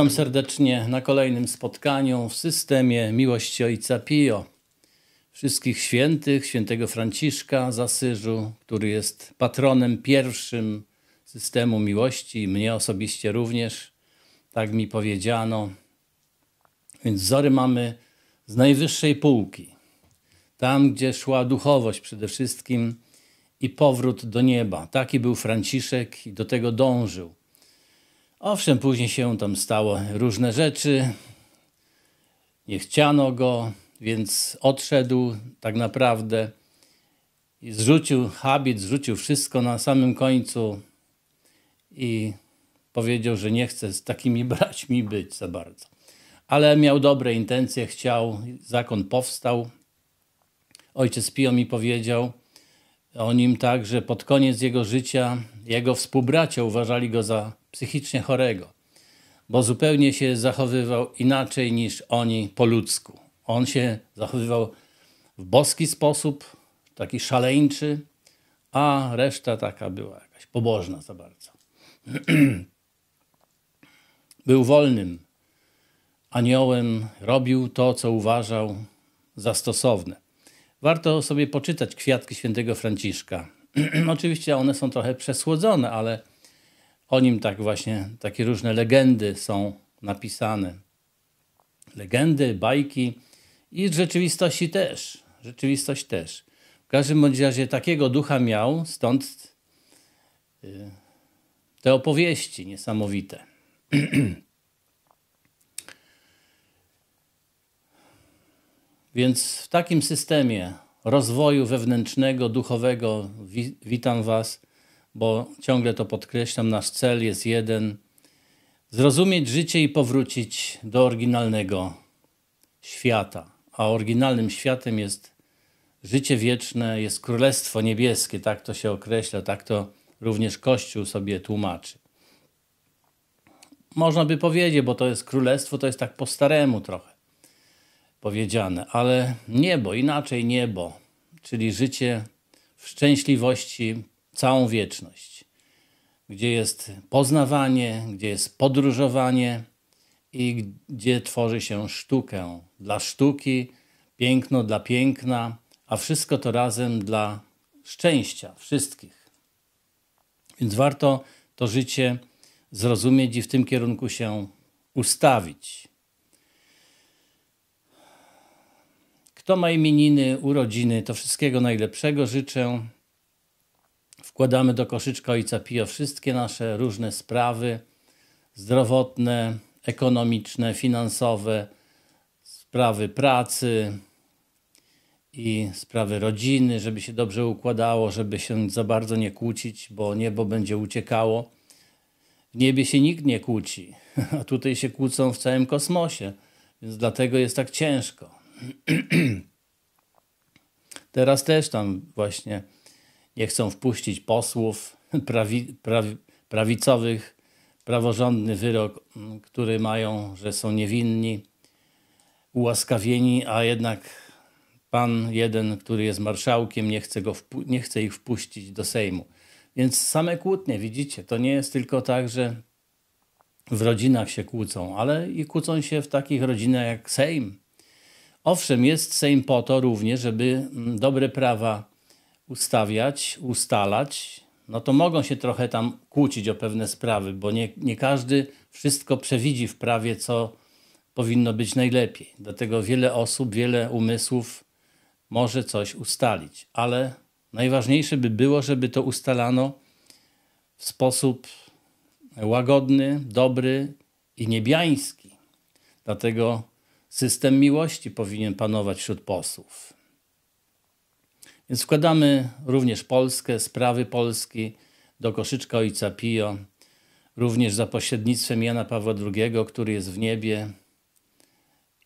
Witam serdecznie na kolejnym spotkaniu w systemie Miłości Ojca Pio. Wszystkich świętych, świętego Franciszka z Asyżu, który jest patronem pierwszym systemu miłości, mnie osobiście również, tak mi powiedziano. Więc wzory mamy z najwyższej półki. Tam, gdzie szła duchowość przede wszystkim i powrót do nieba. Taki był Franciszek i do tego dążył Owszem, później się tam stało różne rzeczy. Nie chciano go, więc odszedł tak naprawdę. I zrzucił habit, zrzucił wszystko na samym końcu i powiedział, że nie chce z takimi braćmi być za bardzo. Ale miał dobre intencje, chciał, zakon powstał. Ojciec Pio mi powiedział, o nim tak, że pod koniec jego życia jego współbracia uważali go za psychicznie chorego, bo zupełnie się zachowywał inaczej niż oni po ludzku. On się zachowywał w boski sposób, taki szaleńczy, a reszta taka była jakaś pobożna za bardzo. Był wolnym aniołem, robił to, co uważał za stosowne. Warto sobie poczytać kwiatki świętego Franciszka. Oczywiście one są trochę przesłodzone, ale o nim tak właśnie takie różne legendy są napisane. Legendy, bajki i rzeczywistości też. Rzeczywistość też. W każdym bądź razie takiego ducha miał, stąd y, te opowieści niesamowite. Więc w takim systemie rozwoju wewnętrznego, duchowego wi witam Was, bo ciągle to podkreślam, nasz cel jest jeden. Zrozumieć życie i powrócić do oryginalnego świata. A oryginalnym światem jest życie wieczne, jest Królestwo Niebieskie, tak to się określa, tak to również Kościół sobie tłumaczy. Można by powiedzieć, bo to jest królestwo, to jest tak po staremu trochę powiedziane, ale niebo, inaczej niebo, czyli życie w szczęśliwości całą wieczność, gdzie jest poznawanie, gdzie jest podróżowanie i gdzie tworzy się sztukę dla sztuki, piękno dla piękna, a wszystko to razem dla szczęścia wszystkich. Więc warto to życie zrozumieć i w tym kierunku się ustawić. Kto ma imieniny, urodziny, to wszystkiego najlepszego życzę. Wkładamy do koszyczka Ojca Pio wszystkie nasze różne sprawy zdrowotne, ekonomiczne, finansowe, sprawy pracy i sprawy rodziny, żeby się dobrze układało, żeby się za bardzo nie kłócić, bo niebo będzie uciekało. W niebie się nikt nie kłóci, a tutaj się kłócą w całym kosmosie, więc dlatego jest tak ciężko. Teraz też tam właśnie nie chcą wpuścić posłów prawi, prawi, prawicowych, praworządny wyrok, mm, który mają, że są niewinni, ułaskawieni, a jednak pan jeden, który jest marszałkiem, nie chce, go nie chce ich wpuścić do Sejmu. Więc same kłótnie, widzicie, to nie jest tylko tak, że w rodzinach się kłócą, ale i kłócą się w takich rodzinach jak Sejm. Owszem, jest Sejm po to również, żeby mm, dobre prawa ustawiać, ustalać, no to mogą się trochę tam kłócić o pewne sprawy, bo nie, nie każdy wszystko przewidzi w prawie, co powinno być najlepiej. Dlatego wiele osób, wiele umysłów może coś ustalić, ale najważniejsze by było, żeby to ustalano w sposób łagodny, dobry i niebiański. Dlatego System miłości powinien panować wśród posłów. Więc wkładamy również Polskę, sprawy Polski do koszyczka Ojca Pio, również za pośrednictwem Jana Pawła II, który jest w niebie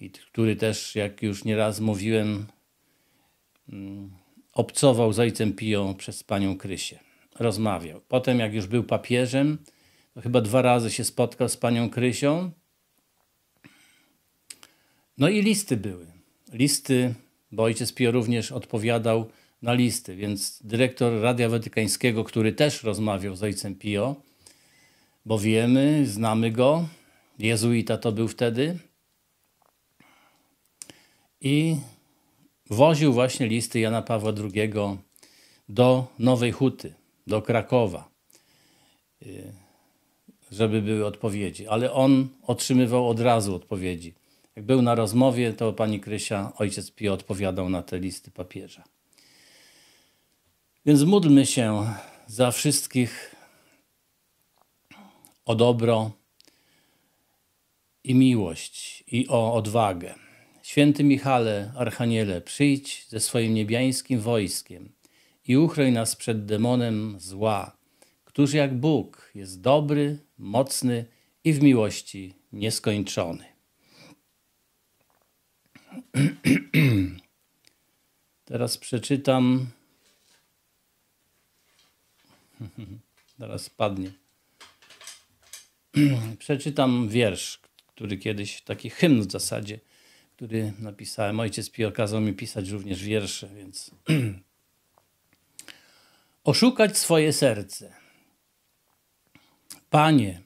i który też, jak już nieraz mówiłem, mm, obcował z Ojcem Pio przez panią Krysię. Rozmawiał. Potem, jak już był papieżem, to chyba dwa razy się spotkał z panią Krysią no i listy były. Listy, bo ojciec Pio również odpowiadał na listy, więc dyrektor Radia Watykańskiego, który też rozmawiał z ojcem Pio, bo wiemy, znamy go, jezuita to był wtedy, i woził właśnie listy Jana Pawła II do Nowej Huty, do Krakowa, y, żeby były odpowiedzi. Ale on otrzymywał od razu odpowiedzi jak był na rozmowie, to pani Krysia, ojciec Pio odpowiadał na te listy papieża. Więc módlmy się za wszystkich o dobro i miłość i o odwagę. Święty Michale, Archaniele, przyjdź ze swoim niebiańskim wojskiem i uchroń nas przed demonem zła, który jak Bóg jest dobry, mocny i w miłości nieskończony. Teraz przeczytam. Teraz padnie. Przeczytam wiersz, który kiedyś, taki hymn w zasadzie, który napisałem. Ojciec Pio kazał mi pisać również wiersze, więc. Oszukać swoje serce. Panie,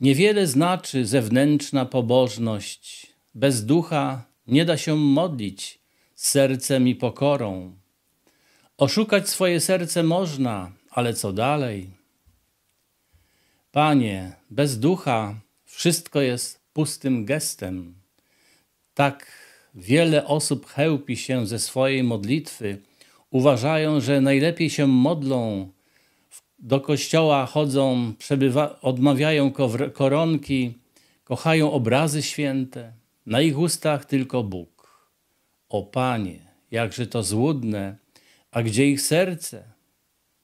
niewiele znaczy zewnętrzna pobożność. Bez ducha nie da się modlić sercem i pokorą. Oszukać swoje serce można, ale co dalej? Panie, bez ducha wszystko jest pustym gestem. Tak wiele osób chełpi się ze swojej modlitwy, uważają, że najlepiej się modlą, do kościoła chodzą, przebywa, odmawiają koronki, kochają obrazy święte. Na ich ustach tylko Bóg. O Panie, jakże to złudne, a gdzie ich serce?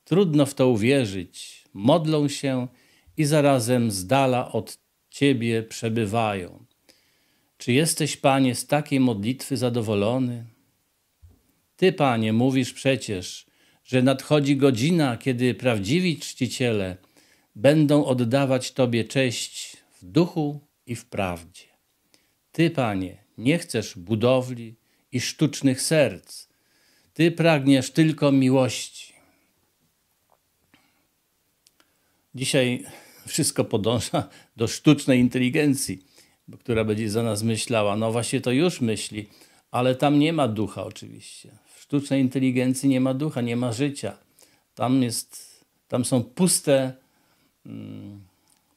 Trudno w to uwierzyć. Modlą się i zarazem z dala od Ciebie przebywają. Czy jesteś, Panie, z takiej modlitwy zadowolony? Ty, Panie, mówisz przecież, że nadchodzi godzina, kiedy prawdziwi czciciele będą oddawać Tobie cześć w duchu i w prawdzie. Ty, Panie, nie chcesz budowli i sztucznych serc. Ty pragniesz tylko miłości. Dzisiaj wszystko podąża do sztucznej inteligencji, która będzie za nas myślała. No właśnie to już myśli, ale tam nie ma ducha oczywiście. W sztucznej inteligencji nie ma ducha, nie ma życia. Tam, jest, tam są puste, mm,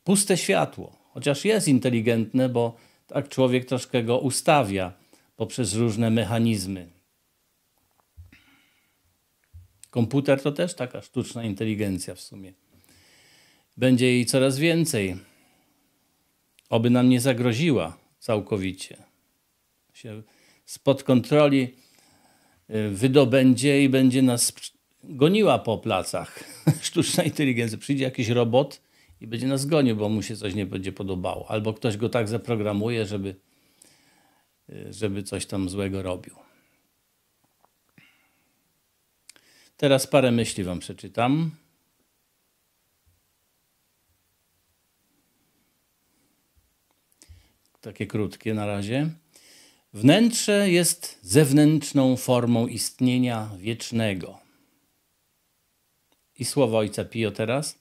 puste światło. Chociaż jest inteligentne, bo tak człowiek troszkę go ustawia poprzez różne mechanizmy. Komputer to też taka sztuczna inteligencja w sumie. Będzie jej coraz więcej. Oby nam nie zagroziła całkowicie. Się spod kontroli y, wydobędzie i będzie nas goniła po placach. Sztuczna inteligencja. Przyjdzie jakiś robot, i będzie nas gonił, bo mu się coś nie będzie podobało. Albo ktoś go tak zaprogramuje, żeby, y, żeby coś tam złego robił. Teraz parę myśli Wam przeczytam. Takie krótkie na razie. Wnętrze jest zewnętrzną formą istnienia wiecznego. I słowa Ojca Pio teraz.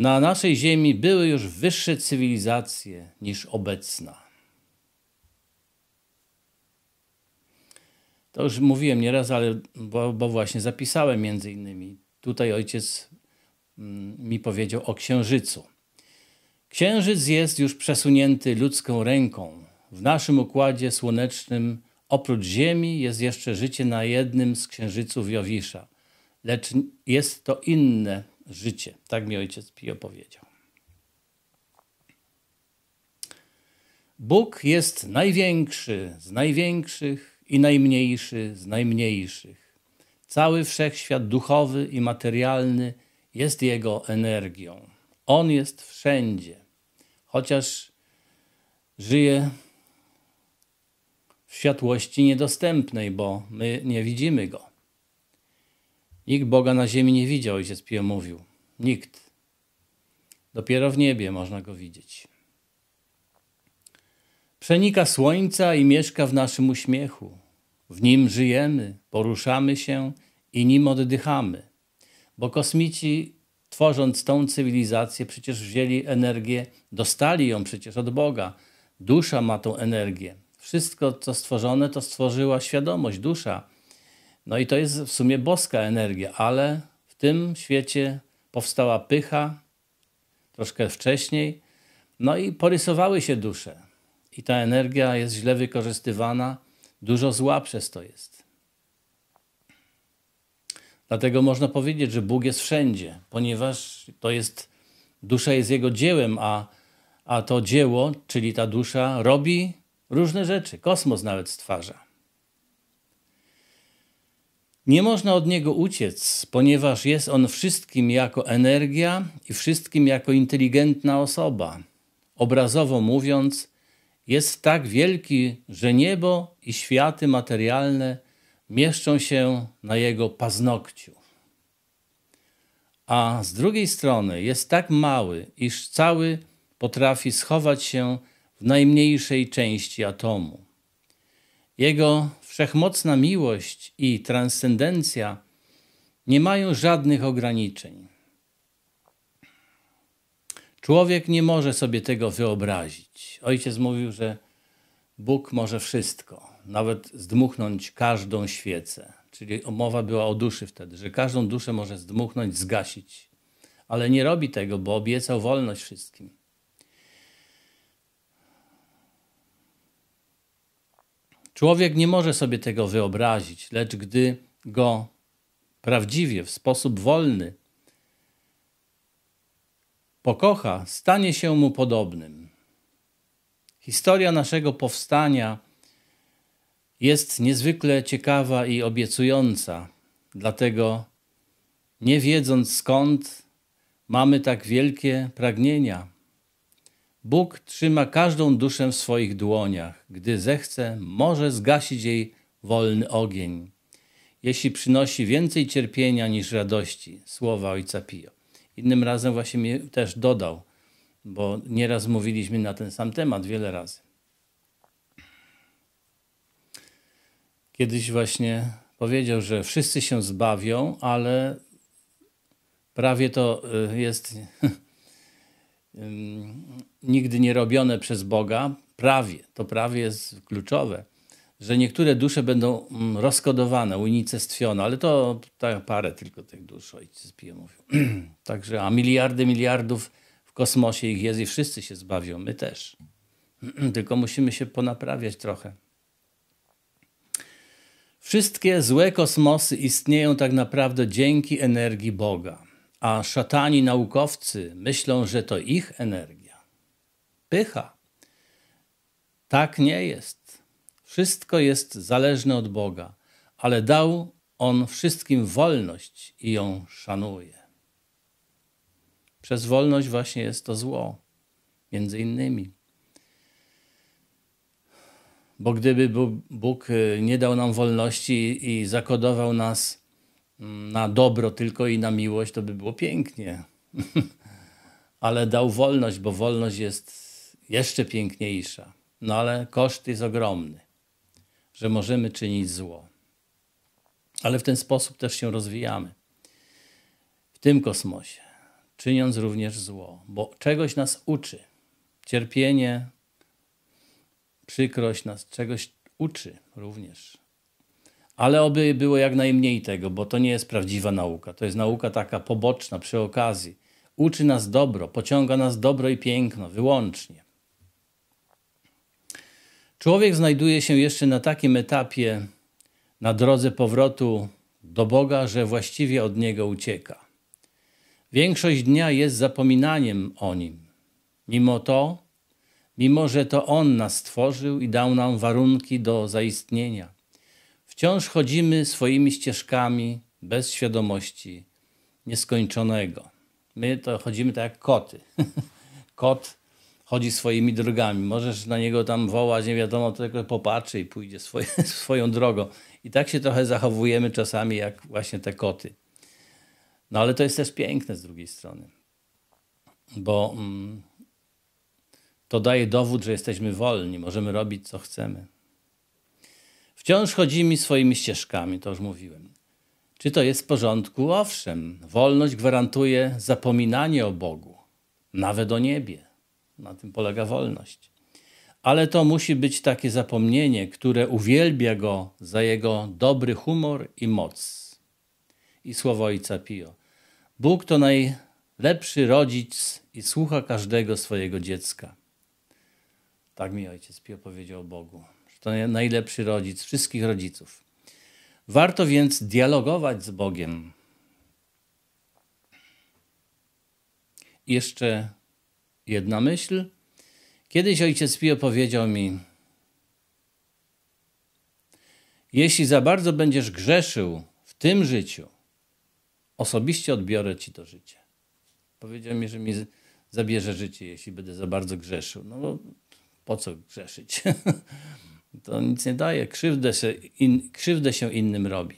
Na naszej ziemi były już wyższe cywilizacje niż obecna. To już mówiłem nieraz, ale bo, bo właśnie zapisałem między innymi. Tutaj ojciec mm, mi powiedział o księżycu. Księżyc jest już przesunięty ludzką ręką. W naszym układzie słonecznym oprócz Ziemi jest jeszcze życie na jednym z księżyców Jowisza, lecz jest to inne życie. Tak mi ojciec Pio powiedział. Bóg jest największy z największych i najmniejszy z najmniejszych. Cały wszechświat duchowy i materialny jest Jego energią. On jest wszędzie. Chociaż żyje w światłości niedostępnej, bo my nie widzimy Go. Nikt Boga na ziemi nie widział, ojciec Pio mówił. Nikt. Dopiero w niebie można go widzieć. Przenika słońca i mieszka w naszym uśmiechu. W nim żyjemy, poruszamy się i nim oddychamy. Bo kosmici, tworząc tą cywilizację, przecież wzięli energię, dostali ją przecież od Boga. Dusza ma tą energię. Wszystko, co stworzone, to stworzyła świadomość, dusza no i to jest w sumie boska energia, ale w tym świecie powstała pycha troszkę wcześniej. No i porysowały się dusze. I ta energia jest źle wykorzystywana, dużo zła przez to jest. Dlatego można powiedzieć, że Bóg jest wszędzie, ponieważ to jest, dusza jest Jego dziełem, a, a to dzieło, czyli ta dusza, robi różne rzeczy. Kosmos nawet stwarza. Nie można od niego uciec, ponieważ jest on wszystkim jako energia i wszystkim jako inteligentna osoba. Obrazowo mówiąc, jest tak wielki, że niebo i światy materialne mieszczą się na jego paznokciu. A z drugiej strony jest tak mały, iż cały potrafi schować się w najmniejszej części atomu. Jego wszechmocna miłość i transcendencja nie mają żadnych ograniczeń. Człowiek nie może sobie tego wyobrazić. Ojciec mówił, że Bóg może wszystko, nawet zdmuchnąć każdą świecę. Czyli mowa była o duszy wtedy, że każdą duszę może zdmuchnąć, zgasić. Ale nie robi tego, bo obiecał wolność wszystkim. Człowiek nie może sobie tego wyobrazić, lecz gdy go prawdziwie, w sposób wolny pokocha, stanie się mu podobnym. Historia naszego powstania jest niezwykle ciekawa i obiecująca, dlatego nie wiedząc skąd mamy tak wielkie pragnienia, Bóg trzyma każdą duszę w swoich dłoniach. Gdy zechce, może zgasić jej wolny ogień, jeśli przynosi więcej cierpienia niż radości. Słowa Ojca Pio. Innym razem właśnie też dodał, bo nieraz mówiliśmy na ten sam temat wiele razy. Kiedyś właśnie powiedział, że wszyscy się zbawią, ale prawie to y, jest nigdy nie robione przez Boga, prawie, to prawie jest kluczowe, że niektóre dusze będą mm, rozkodowane, unicestwione, ale to tak parę tylko tych dusz ojciec Pio mówią. Także, a miliardy, miliardów w kosmosie ich jest i wszyscy się zbawią, my też. tylko musimy się ponaprawiać trochę. Wszystkie złe kosmosy istnieją tak naprawdę dzięki energii Boga a szatani naukowcy myślą, że to ich energia. Pycha. Tak nie jest. Wszystko jest zależne od Boga, ale dał On wszystkim wolność i ją szanuje. Przez wolność właśnie jest to zło, między innymi. Bo gdyby Bóg nie dał nam wolności i zakodował nas Mm, na dobro tylko i na miłość, to by było pięknie. ale dał wolność, bo wolność jest jeszcze piękniejsza. No ale koszt jest ogromny, że możemy czynić zło. Ale w ten sposób też się rozwijamy. W tym kosmosie, czyniąc również zło, bo czegoś nas uczy. Cierpienie, przykrość nas czegoś uczy również. Ale oby było jak najmniej tego, bo to nie jest prawdziwa nauka. To jest nauka taka poboczna, przy okazji. Uczy nas dobro, pociąga nas dobro i piękno, wyłącznie. Człowiek znajduje się jeszcze na takim etapie, na drodze powrotu do Boga, że właściwie od Niego ucieka. Większość dnia jest zapominaniem o Nim. Mimo to, mimo że to On nas stworzył i dał nam warunki do zaistnienia – Wciąż chodzimy swoimi ścieżkami bez świadomości nieskończonego. My to chodzimy tak jak koty. Kot chodzi swoimi drogami. Możesz na niego tam wołać, nie wiadomo, tylko popatrzy i pójdzie swoje, swoją drogą. I tak się trochę zachowujemy czasami jak właśnie te koty. No ale to jest też piękne z drugiej strony, bo mm, to daje dowód, że jesteśmy wolni, możemy robić co chcemy. Wciąż chodzimy swoimi ścieżkami, to już mówiłem. Czy to jest w porządku? Owszem, wolność gwarantuje zapominanie o Bogu, nawet o niebie. Na tym polega wolność. Ale to musi być takie zapomnienie, które uwielbia go za jego dobry humor i moc. I słowo Ojca Pio. Bóg to najlepszy rodzic i słucha każdego swojego dziecka. Tak mi Ojciec Pio powiedział o Bogu to najlepszy rodzic wszystkich rodziców. Warto więc dialogować z Bogiem. jeszcze jedna myśl. Kiedyś ojciec Pio powiedział mi: Jeśli za bardzo będziesz grzeszył w tym życiu, osobiście odbiorę ci to życie. Powiedział mi, że mi zabierze życie, jeśli będę za bardzo grzeszył. No bo po co grzeszyć? To nic nie daje, krzywdę się, in, krzywdę się innym robi.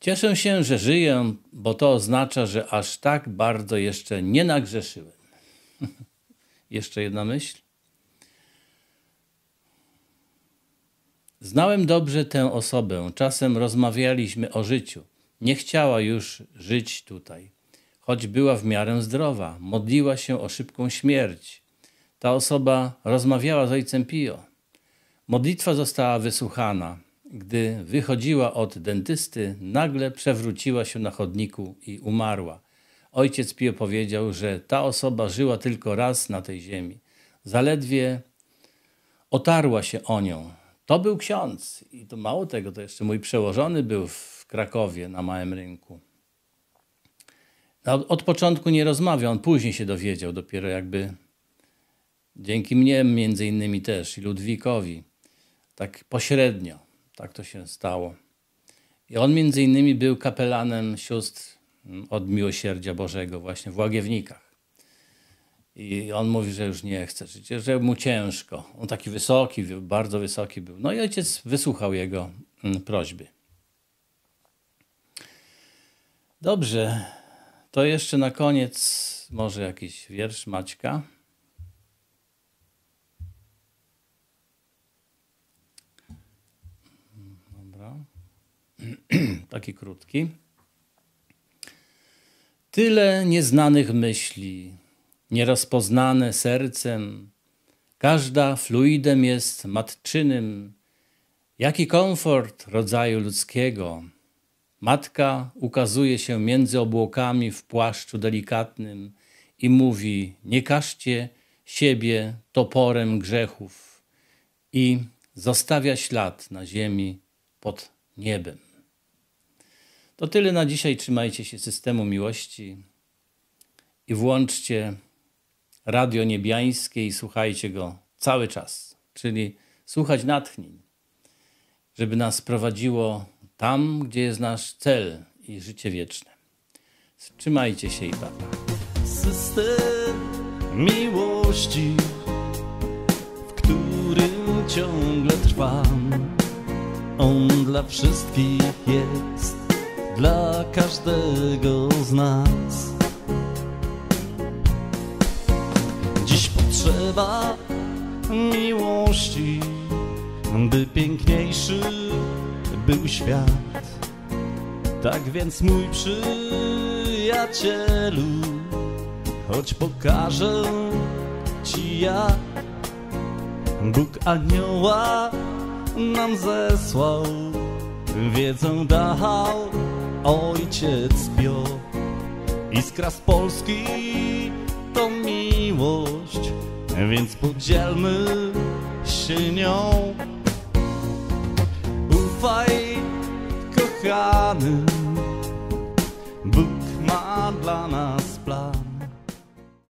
Cieszę się, że żyję, bo to oznacza, że aż tak bardzo jeszcze nie nagrzeszyłem. jeszcze jedna myśl. Znałem dobrze tę osobę, czasem rozmawialiśmy o życiu. Nie chciała już żyć tutaj, choć była w miarę zdrowa, modliła się o szybką śmierć, ta osoba rozmawiała z ojcem Pio. Modlitwa została wysłuchana. Gdy wychodziła od dentysty, nagle przewróciła się na chodniku i umarła. Ojciec Pio powiedział, że ta osoba żyła tylko raz na tej ziemi. Zaledwie otarła się o nią. To był ksiądz i to mało tego, to jeszcze mój przełożony był w Krakowie na małym rynku. Od początku nie rozmawiał, on później się dowiedział, dopiero jakby Dzięki mnie między innymi też i Ludwikowi. Tak pośrednio, tak to się stało. I on między innymi był kapelanem sióstr mm, od Miłosierdzia Bożego właśnie w Łagiewnikach. I on mówi, że już nie chce żyć, że mu ciężko. On taki wysoki, bardzo wysoki był. No i ojciec wysłuchał jego mm, prośby. Dobrze, to jeszcze na koniec może jakiś wiersz Maćka. taki krótki. Tyle nieznanych myśli, nierozpoznane sercem, każda fluidem jest matczynym. Jaki komfort rodzaju ludzkiego! Matka ukazuje się między obłokami w płaszczu delikatnym i mówi: Nie każcie siebie toporem grzechów, i zostawia ślad na ziemi pod niebem. To tyle na dzisiaj. Trzymajcie się systemu miłości i włączcie radio niebiańskie i słuchajcie go cały czas, czyli słuchać natchnień, żeby nas prowadziło tam, gdzie jest nasz cel i życie wieczne. Trzymajcie się i papa. System miłości, w którym ciągle trwam, on dla wszystkich jest dla każdego z nas. Dziś potrzeba miłości, by piękniejszy był świat. Tak więc mój przyjacielu, choć pokażę ci ja, Bóg anioła nam zesłał, wiedzą dał ojciec bio. Iskra z Polski to miłość, więc podzielmy się nią. Ufaj, kochany, Bóg ma dla nas